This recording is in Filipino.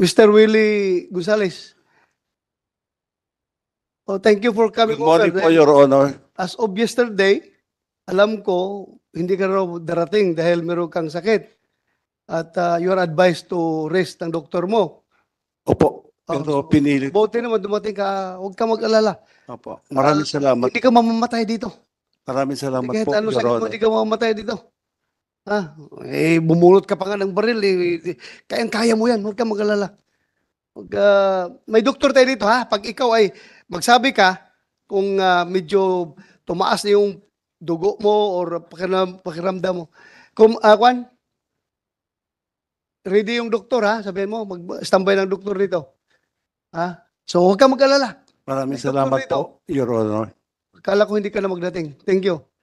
Mr. Willie Gonzalez. Oh, thank you for coming Good morning over. po, Your Honor. As of yesterday, alam ko, hindi ka raw darating dahil meron kang sakit. At uh, you are to rest ng doktor mo. Opo. Oh, ah, Pero so, pinili. Buti naman dumating ka, huwag ka mag-alala. Opo. Maraming ah, salamat. Hindi ka mamamatay dito. Maraming salamat Kahit po, ano Your sakit mo, hindi ka mamamatay dito. Ah, eh, bumulot ka pa nga ng baril. Eh. Kayang-kaya mo yan. Huwag ka magalala. Huwag, uh, may doktor tayo dito ha. Pag ikaw ay magsabi ka kung uh, medyo tumaas na yung dugo mo or pakiram, pakiramdam mo. Kung, uh, ah, Kwan, ready yung doktor ha. Sabihin mo, mag-standby ng doktor dito. Ha? So, huwag ka mag-alala. Maraming may salamat po, Your Honor. Kala ko hindi ka na magdating. Thank you.